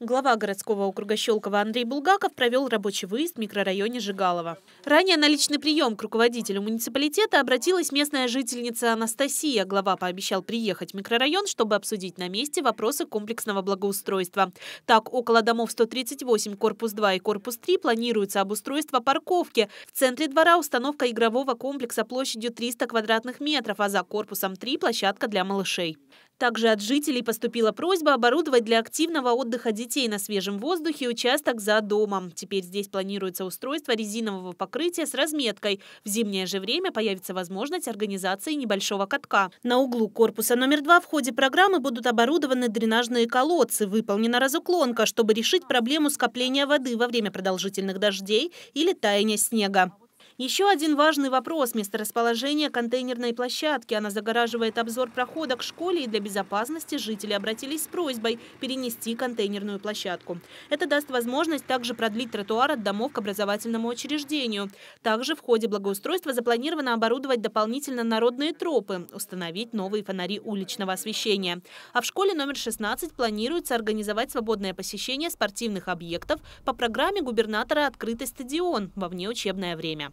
Глава городского округа Щелкова Андрей Булгаков провел рабочий выезд в микрорайоне Жигалова. Ранее на личный прием к руководителю муниципалитета обратилась местная жительница Анастасия. Глава пообещал приехать в микрорайон, чтобы обсудить на месте вопросы комплексного благоустройства. Так, около домов 138, корпус 2 и корпус 3 планируется обустройство парковки. В центре двора установка игрового комплекса площадью 300 квадратных метров, а за корпусом 3 площадка для малышей. Также от жителей поступила просьба оборудовать для активного отдыха детей детей на свежем воздухе участок за домом. Теперь здесь планируется устройство резинового покрытия с разметкой. В зимнее же время появится возможность организации небольшого катка. На углу корпуса номер два в ходе программы будут оборудованы дренажные колодцы. Выполнена разуклонка, чтобы решить проблему скопления воды во время продолжительных дождей или таяния снега. Еще один важный вопрос – месторасположение контейнерной площадки. Она загораживает обзор прохода к школе и для безопасности жители обратились с просьбой перенести контейнерную площадку. Это даст возможность также продлить тротуар от домов к образовательному учреждению. Также в ходе благоустройства запланировано оборудовать дополнительно народные тропы, установить новые фонари уличного освещения. А в школе номер 16 планируется организовать свободное посещение спортивных объектов по программе губернатора «Открытый стадион» во внеучебное время.